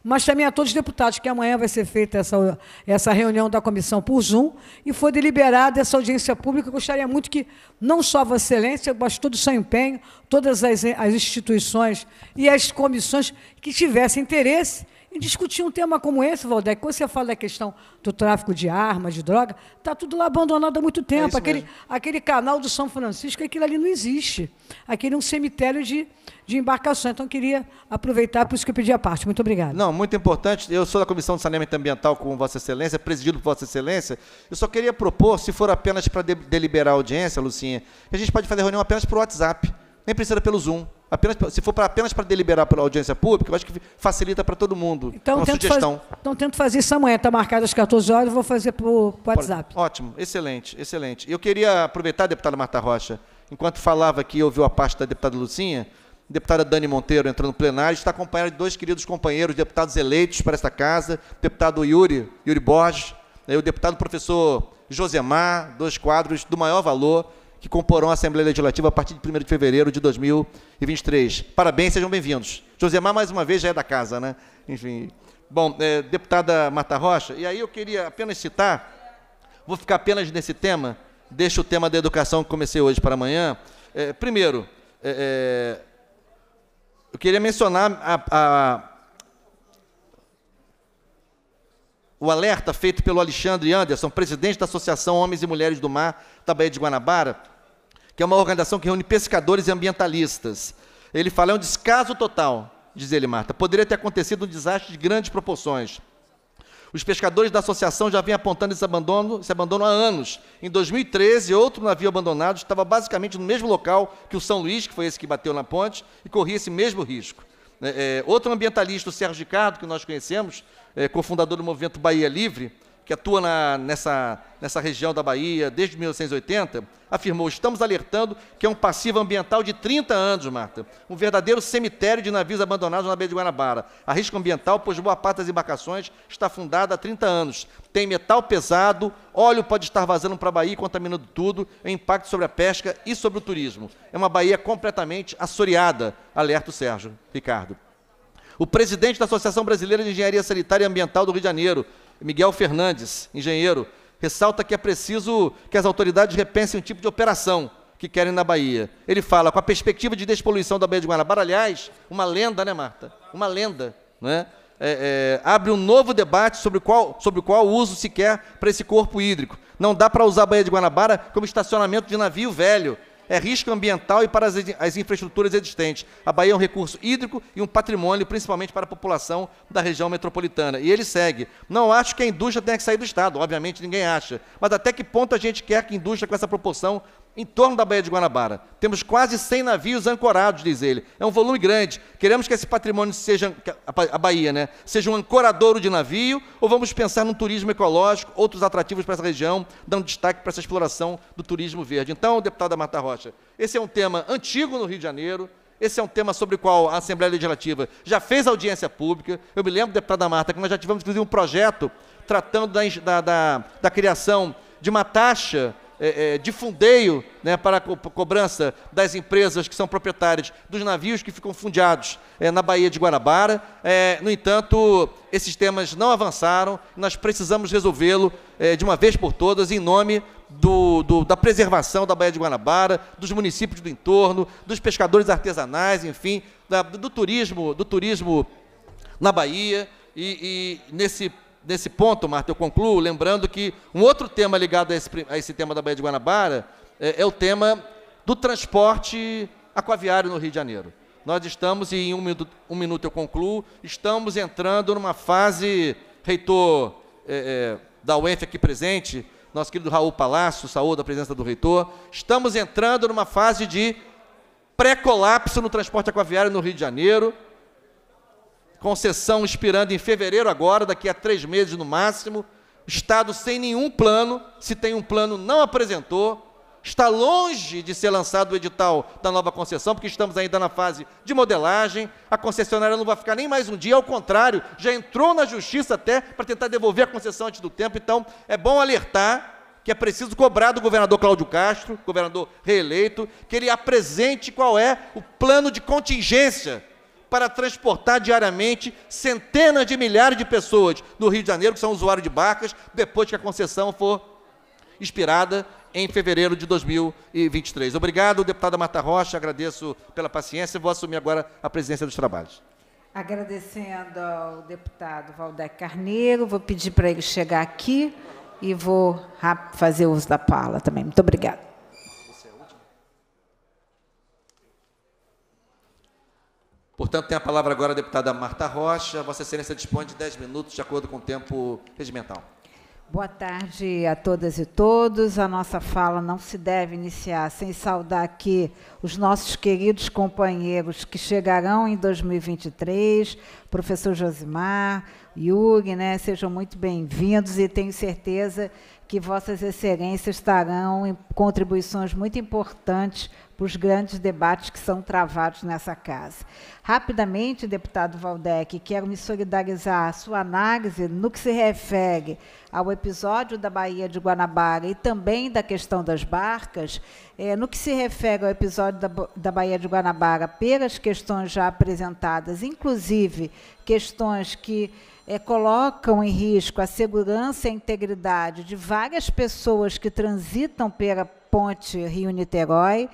mas também a todos os deputados, que amanhã vai ser feita essa, essa reunião da comissão por Zoom e foi deliberada essa audiência pública. Eu gostaria muito que não só a Excelência, mas todo o seu empenho, todas as, as instituições e as comissões que tivessem interesse em discutir um tema como esse, Valdec, quando você fala da questão do tráfico de armas, de droga, está tudo lá abandonado há muito é tempo. É aquele, aquele canal do São Francisco, aquilo ali não existe. Aquele é um cemitério de, de embarcações. Então, queria aproveitar, por isso que eu pedi a parte. Muito obrigado.
Não, muito importante. Eu sou da Comissão de Saneamento Ambiental com Vossa Excelência, presidido por Vossa Excelência. Eu só queria propor, se for apenas para de, deliberar a audiência, Lucinha, que a gente pode fazer reunião apenas por WhatsApp, nem precisa pelo Zoom. Apenas, se for pra, apenas para deliberar pela audiência pública, eu acho que facilita para todo mundo. Então, uma sugestão. Faz,
então, tento fazer isso amanhã. Está marcado às 14 horas, vou fazer por WhatsApp.
Ótimo, excelente, excelente. Eu queria aproveitar, deputada Marta Rocha, enquanto falava aqui, ouviu a parte da deputada Lucinha, deputada Dani Monteiro entrando no plenário, está acompanhada de dois queridos companheiros, deputados eleitos para esta casa, deputado Yuri, Yuri Borges, né, e o deputado professor Josemar, dois quadros do maior valor, que comporão a Assembleia Legislativa a partir de 1 de fevereiro de 2023. Parabéns, sejam bem-vindos. Josemar, mais uma vez, já é da casa, né? Enfim. Bom, é, deputada Marta Rocha, e aí eu queria apenas citar, vou ficar apenas nesse tema, deixo o tema da educação que comecei hoje para amanhã. É, primeiro, é, é eu queria mencionar a, a, o alerta feito pelo Alexandre Anderson, presidente da Associação Homens e Mulheres do Mar da Baía de Guanabara, que é uma organização que reúne pescadores e ambientalistas. Ele fala: é um descaso total, diz ele, Marta. Poderia ter acontecido um desastre de grandes proporções. Os pescadores da associação já vêm apontando esse abandono, esse abandono há anos. Em 2013, outro navio abandonado estava basicamente no mesmo local que o São Luís, que foi esse que bateu na ponte, e corria esse mesmo risco. É, é outro ambientalista, o Sérgio Ricardo, que nós conhecemos, é, cofundador do movimento Bahia Livre, que atua na, nessa, nessa região da Bahia desde 1980, afirmou: estamos alertando que é um passivo ambiental de 30 anos, Marta. Um verdadeiro cemitério de navios abandonados na Baía de Guanabara. A risco ambiental, pois boa parte das embarcações está fundada há 30 anos. Tem metal pesado, óleo pode estar vazando para a Bahia, contaminando tudo, o é impacto sobre a pesca e sobre o turismo. É uma Bahia completamente assoreada, alerta o Sérgio Ricardo. O presidente da Associação Brasileira de Engenharia Sanitária e Ambiental do Rio de Janeiro, Miguel Fernandes, engenheiro, ressalta que é preciso que as autoridades repensem o tipo de operação que querem na Bahia. Ele fala, com a perspectiva de despoluição da Baía de Guanabara, aliás, uma lenda, né, Marta? Uma lenda, né? É, é, abre um novo debate sobre qual, sobre qual uso se quer para esse corpo hídrico. Não dá para usar a Baía de Guanabara como estacionamento de navio velho, é risco ambiental e para as, as infraestruturas existentes. A Bahia é um recurso hídrico e um patrimônio, principalmente para a população da região metropolitana. E ele segue. Não acho que a indústria tenha que sair do Estado, obviamente ninguém acha. Mas até que ponto a gente quer que a indústria, com essa proporção em torno da Baía de Guanabara. Temos quase 100 navios ancorados, diz ele. É um volume grande. Queremos que esse patrimônio seja a Bahia, né? Seja um ancoradouro de navio, ou vamos pensar num turismo ecológico, outros atrativos para essa região, dando destaque para essa exploração do turismo verde. Então, deputada Marta Rocha, esse é um tema antigo no Rio de Janeiro. Esse é um tema sobre o qual a Assembleia Legislativa já fez audiência pública. Eu me lembro, deputada Marta, que nós já tivemos, inclusive, um projeto tratando da, da, da, da criação de uma taxa é, é, de fundeio né, para a co cobrança das empresas que são proprietárias dos navios que ficam fundeados é, na Baía de Guarabara. É, no entanto, esses temas não avançaram, nós precisamos resolvê-lo é, de uma vez por todas, em nome do, do, da preservação da Baía de Guanabara, dos municípios do entorno, dos pescadores artesanais, enfim, da, do turismo, do turismo na Bahia. E, e nesse nesse ponto, Marta, eu concluo lembrando que um outro tema ligado a esse, a esse tema da Baía de Guanabara é, é, o tema do transporte aquaviário no Rio de Janeiro. Nós estamos, e em um minuto, um minuto eu concluo, estamos entrando numa fase, reitor é, é, da UEF aqui presente, nosso querido Raul Palácio, saúde a presença do reitor, estamos entrando numa fase de pré-colapso no transporte aquaviário no Rio de Janeiro, concessão expirando em fevereiro agora, daqui a três meses no máximo. Estado sem nenhum plano, se tem um plano, não apresentou. Está longe de ser lançado o edital da nova concessão, porque estamos ainda na fase de modelagem. A concessionária não vai ficar nem mais um dia, ao contrário, já entrou na justiça até para tentar devolver a concessão antes do tempo. Então, é bom alertar que é preciso cobrar do governador Cláudio Castro, governador reeleito, que ele apresente qual é o plano de contingência para transportar diariamente centenas de milhares de pessoas no Rio de Janeiro, que são usuários de barcas, depois que a concessão for expirada em fevereiro de 2023. Obrigado, deputada Marta Rocha, agradeço pela paciência e vou assumir agora a presidência dos trabalhos.
Agradecendo ao deputado Valdec Carneiro, vou pedir para ele chegar aqui e vou fazer uso da pala também. Muito obrigada.
Portanto, tem a palavra agora a deputada Marta Rocha. Vossa Excelência dispõe de 10 minutos, de acordo com o tempo regimental.
Boa tarde a todas e todos. A nossa fala não se deve iniciar sem saudar aqui os nossos queridos companheiros que chegarão em 2023, professor Josimar, Yuri, né? Sejam muito bem-vindos e tenho certeza que vossas excelências estarão em contribuições muito importantes para os grandes debates que são travados nessa casa. Rapidamente, deputado Valdec, quero me solidarizar a sua análise no que se refere ao episódio da Baía de Guanabara e também da questão das barcas. É, no que se refere ao episódio da, da Baía de Guanabara, pelas questões já apresentadas, inclusive questões que é, colocam em risco a segurança e a integridade de várias várias pessoas que transitam pela ponte Rio-Niterói.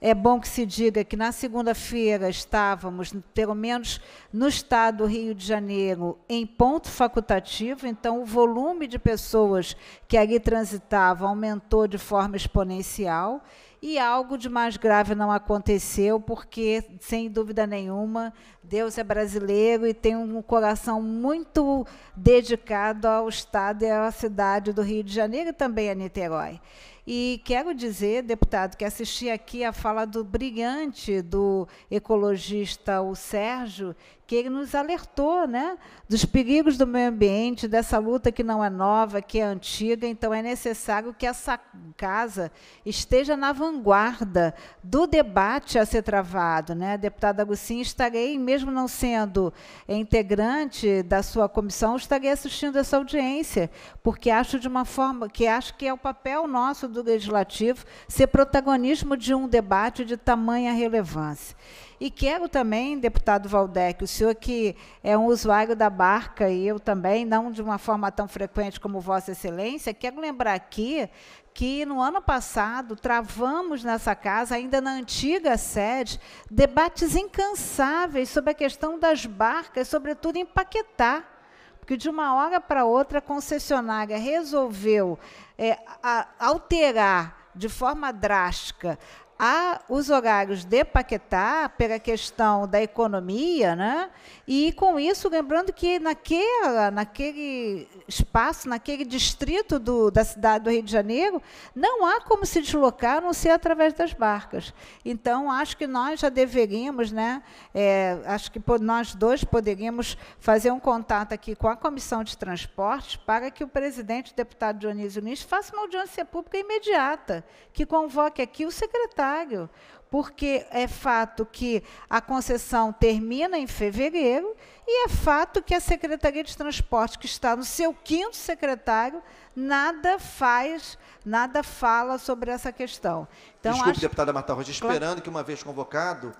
É bom que se diga que na segunda-feira estávamos, pelo menos no estado do Rio de Janeiro, em ponto facultativo, então o volume de pessoas que ali transitavam aumentou de forma exponencial e algo de mais grave não aconteceu, porque, sem dúvida nenhuma, Deus é brasileiro e tem um coração muito dedicado ao Estado e à cidade do Rio de Janeiro e também a Niterói. E quero dizer, deputado, que assisti aqui a fala do brilhante do ecologista o Sérgio, que ele nos alertou né, dos perigos do meio ambiente, dessa luta que não é nova, que é antiga. Então, é necessário que essa casa esteja na vanguarda do debate a ser travado. Né? Deputada Agostinho, estarei, mesmo não sendo integrante da sua comissão, estarei assistindo essa audiência, porque acho de uma forma que acho que é o papel nosso do legislativo ser protagonismo de um debate de tamanha relevância. E quero também, deputado Valdec, o senhor que é um usuário da barca e eu também, não de uma forma tão frequente como Vossa Excelência, quero lembrar aqui que no ano passado travamos nessa casa, ainda na antiga sede, debates incansáveis sobre a questão das barcas, sobretudo em Paquetá, porque de uma hora para outra a concessionária resolveu é, a, alterar de forma drástica a, os horários de Paquetá pela questão da economia, né? e com isso, lembrando que naquela, naquele espaço, naquele distrito do, da cidade do Rio de Janeiro, não há como se deslocar a não ser através das barcas. Então, acho que nós já deveríamos, né? É, acho que nós dois poderíamos fazer um contato aqui com a Comissão de Transportes para que o presidente, o deputado Dionísio Nunes, faça uma audiência pública imediata, que convoque aqui o secretário porque é fato que a concessão termina em fevereiro e é fato que a Secretaria de Transporte, que está no seu quinto secretário, nada faz, nada fala sobre essa questão. Então, Desculpe, acho...
deputada Marta Rocha, esperando claro. que uma vez convocado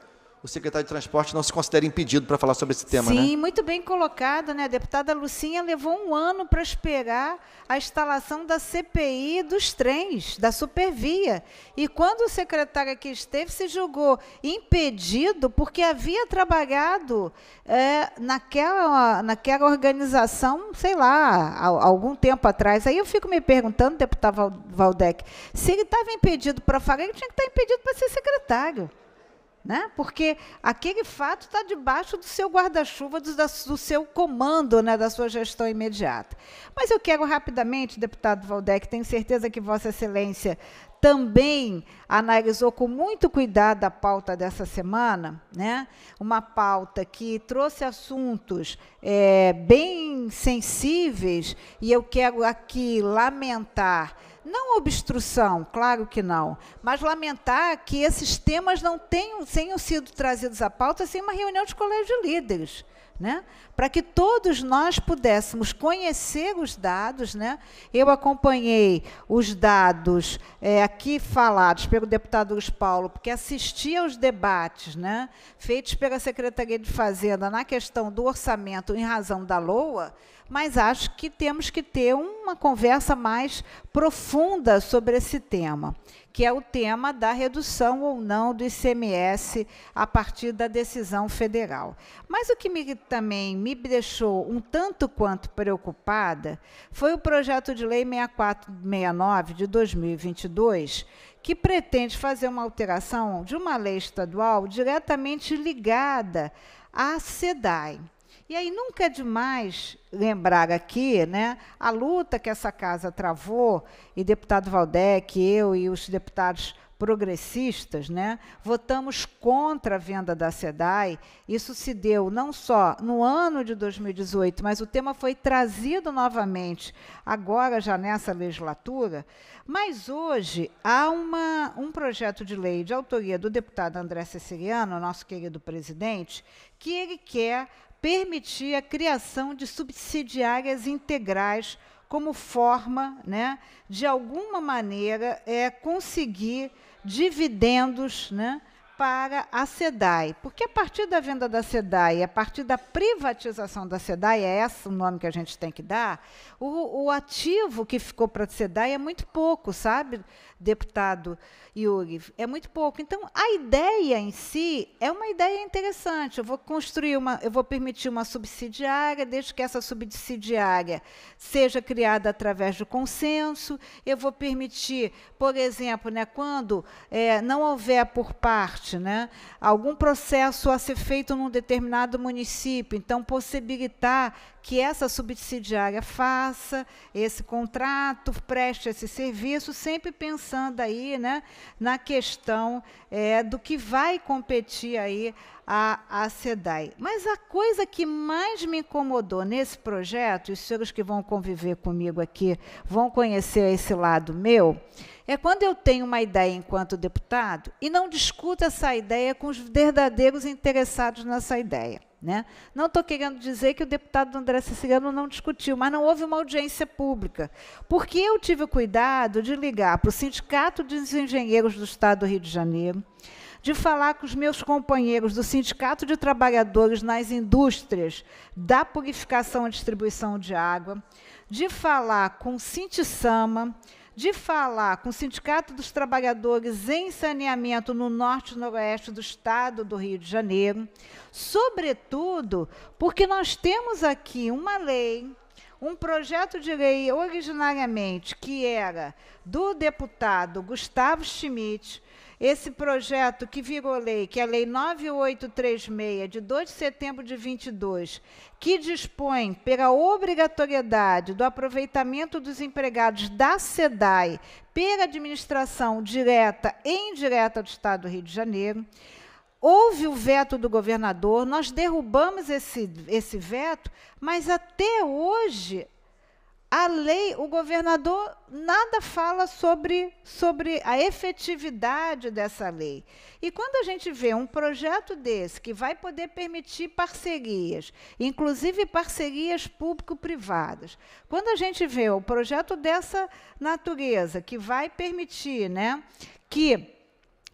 o secretário de Transporte não se considera impedido para falar sobre esse tema, né? Sim, né?
muito bem colocado, né? A deputada Lucinha levou um ano para esperar a instalação da CPI dos trens, da Supervia. E quando o secretário aqui esteve, se julgou impedido porque havia trabalhado é, naquela, naquela organização, sei lá, há, algum tempo atrás. Aí eu fico me perguntando, deputado Valdec, se ele estava impedido para falar, ele tinha que estar tá impedido para ser secretário. Né? Porque aquele fato está debaixo do seu guarda-chuva, do, do, seu comando, né? da sua gestão imediata. Mas eu quero rapidamente, deputado Valdec, tenho certeza que Vossa Excelência também analisou com muito cuidado a pauta dessa semana, né? uma pauta que trouxe assuntos é, bem sensíveis, e eu quero aqui lamentar não obstrução, claro que não, mas lamentar que esses temas não tenham, tenham sido trazidos à pauta sem uma reunião de colégio de líderes. Né? Para que todos nós pudéssemos conhecer os dados, né? Eu acompanhei os dados é, aqui falados pelo deputado Luiz Paulo, porque assisti aos debates, né? Feitos pela Secretaria de Fazenda na questão do orçamento em razão da LOA mas acho que temos que ter uma conversa mais profunda sobre esse tema, que é o tema da redução ou não do ICMS a partir da decisão federal. Mas o que me, também me deixou um tanto quanto preocupada foi o projeto de lei 6469 de 2022, que pretende fazer uma alteração de uma lei estadual diretamente ligada à SEDAI. E aí nunca é demais lembrar aqui né, a luta que essa casa travou, e deputado Valdec, eu e os deputados progressistas, né, votamos contra a venda da SEDAI. Isso se deu não só no ano de 2018, mas o tema foi trazido novamente agora, já nessa legislatura. Mas hoje há uma, um projeto de lei de autoria do deputado André Ceciliano, nosso querido presidente, que ele quer permitir a criação de subsidiárias integrais como forma, né, de alguma maneira, é, conseguir dividendos né, para a SEDAI, porque a partir da venda da SEDAI, a partir da privatização da SEDAI, é esse o nome que a gente tem que dar, o, o ativo que ficou para a SEDAI é muito pouco, sabe, deputado Yuri? É muito pouco. Então, a ideia em si é uma ideia interessante. Eu vou construir uma, eu vou permitir uma subsidiária, desde que essa subsidiária seja criada através do consenso, eu vou permitir, por exemplo, né, quando é, não houver por parte parte, né? algum processo a ser feito num determinado município, então possibilitar que essa subsidiária faça esse contrato, preste esse serviço, sempre pensando aí né, na questão é, do que vai competir aí a, a SEDAI. Mas a coisa que mais me incomodou nesse projeto, os senhores que vão conviver comigo aqui vão conhecer esse lado meu, é quando eu tenho uma ideia enquanto deputado e não discuto essa ideia com os verdadeiros interessados nessa ideia. Né? Não estou querendo dizer que o deputado André Siciliano não discutiu, mas não houve uma audiência pública. Porque eu tive o cuidado de ligar para o Sindicato dos Engenheiros do Estado do Rio de Janeiro, de falar com os meus companheiros do Sindicato de Trabalhadores nas Indústrias da Purificação e Distribuição de Água, de falar com o Sintisama, de falar com o Sindicato dos Trabalhadores em Saneamento no Norte e Noroeste do Estado do Rio de Janeiro, sobretudo porque nós temos aqui uma lei um projeto de lei originariamente que era do deputado Gustavo Schmidt, esse projeto que virou lei, que é a Lei 9836, de 2 de setembro de 22, que dispõe pela obrigatoriedade do aproveitamento dos empregados da SEDAI pela administração direta e indireta do Estado do Rio de Janeiro, Houve o veto do governador, nós derrubamos esse, esse veto, mas até hoje a lei, o governador nada fala sobre, sobre a efetividade dessa lei. E quando a gente vê um projeto desse que vai poder permitir parcerias, inclusive parcerias público-privadas, quando a gente vê o um projeto dessa natureza que vai permitir né, que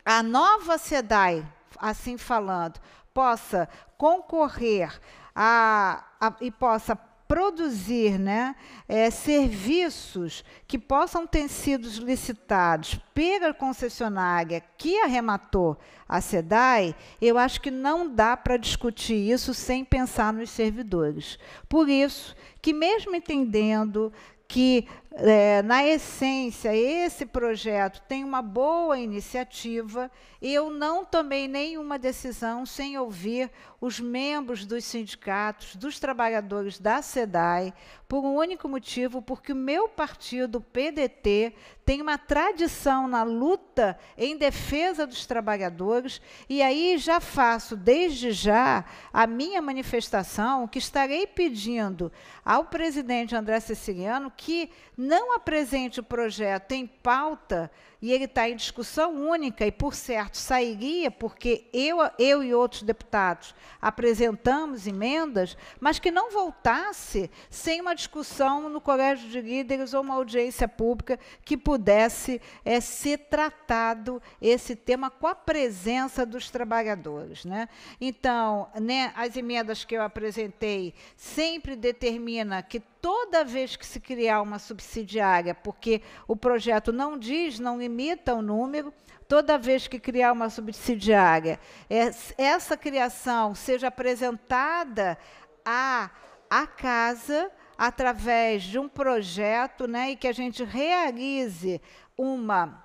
a nova SEDAI, assim falando, possa concorrer a, a, e possa produzir né, é, serviços que possam ter sido licitados pela concessionária que arrematou a SEDAI, eu acho que não dá para discutir isso sem pensar nos servidores. Por isso que, mesmo entendendo que é, na essência, esse projeto tem uma boa iniciativa e eu não tomei nenhuma decisão sem ouvir os membros dos sindicatos, dos trabalhadores da SEDAI, por um único motivo, porque o meu partido, o PDT, tem uma tradição na luta em defesa dos trabalhadores e aí já faço desde já a minha manifestação que estarei pedindo ao presidente André Siciliano que não apresente o projeto em pauta e ele está em discussão única e, por certo, sairia, porque eu, eu e outros deputados apresentamos emendas, mas que não voltasse sem uma discussão no Colégio de Líderes ou uma audiência pública que pudesse é, ser tratado esse tema com a presença dos trabalhadores. Né? Então, né, as emendas que eu apresentei sempre determina que toda vez que se criar uma subsidiária, porque o projeto não diz, não limita, limita o número, toda vez que criar uma subsidiária, é, essa criação seja apresentada à, à casa através de um projeto né, e que a gente realize uma,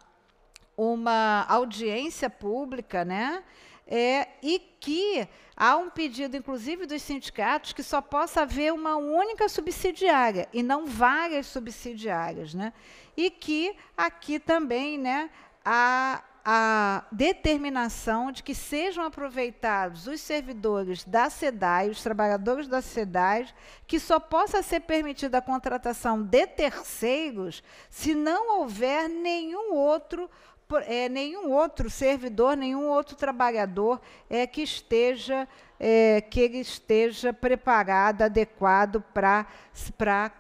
uma audiência pública, né? É, e que há um pedido, inclusive dos sindicatos, que só possa haver uma única subsidiária e não várias subsidiárias. Né? e que aqui também né, a, a determinação de que sejam aproveitados os servidores da SEDAI, os trabalhadores da SEDAI, que só possa ser permitida a contratação de terceiros se não houver nenhum outro é, nenhum outro servidor, nenhum outro trabalhador é, que esteja é, que ele esteja preparado, adequado para para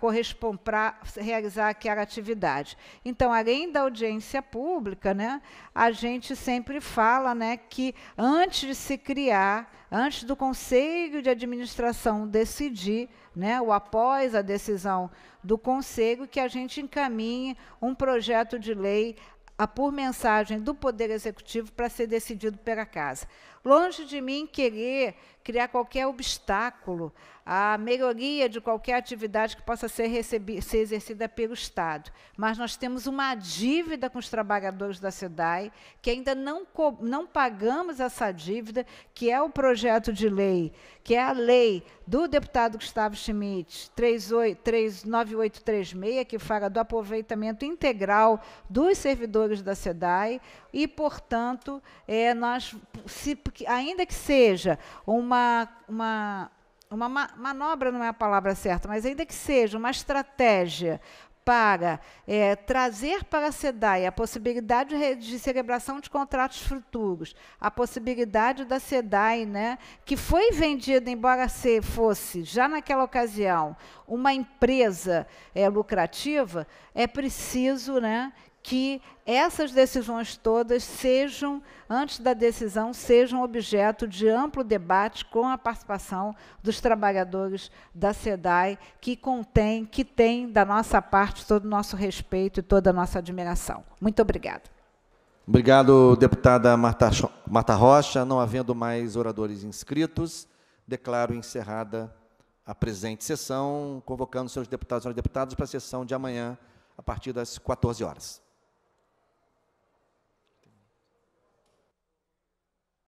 realizar aquela atividade. Então, além da audiência pública, né, a gente sempre fala né, que antes de se criar, antes do Conselho de Administração decidir, né, ou após a decisão do Conselho, que a gente encaminhe um projeto de lei a por mensagem do Poder Executivo para ser decidido pela Casa. Longe de mim querer criar qualquer obstáculo à melhoria de qualquer atividade que possa ser, ser exercida pelo Estado. Mas nós temos uma dívida com os trabalhadores da SEDAI, que ainda não, não pagamos essa dívida, que é o projeto de lei, que é a lei do deputado Gustavo Schmidt, 39836, que fala do aproveitamento integral dos servidores da SEDAI, e, portanto, é, nós se que ainda que seja uma, uma, uma manobra não é a palavra certa, mas ainda que seja uma estratégia para é, trazer para a SEDAI a possibilidade de celebração de contratos futuros, a possibilidade da SEDAI, né, que foi vendida, embora se fosse, já naquela ocasião, uma empresa é, lucrativa, é preciso né, que essas decisões todas sejam, antes da decisão, sejam objeto de amplo debate com a participação dos trabalhadores da SEDAI, que contém, que tem da nossa parte todo o nosso respeito e toda a nossa admiração. Muito obrigada.
Obrigado, deputada Marta, Marta Rocha. Não havendo mais oradores inscritos, declaro encerrada a presente sessão, convocando seus deputados e deputadas para a sessão de amanhã, a partir das 14 horas.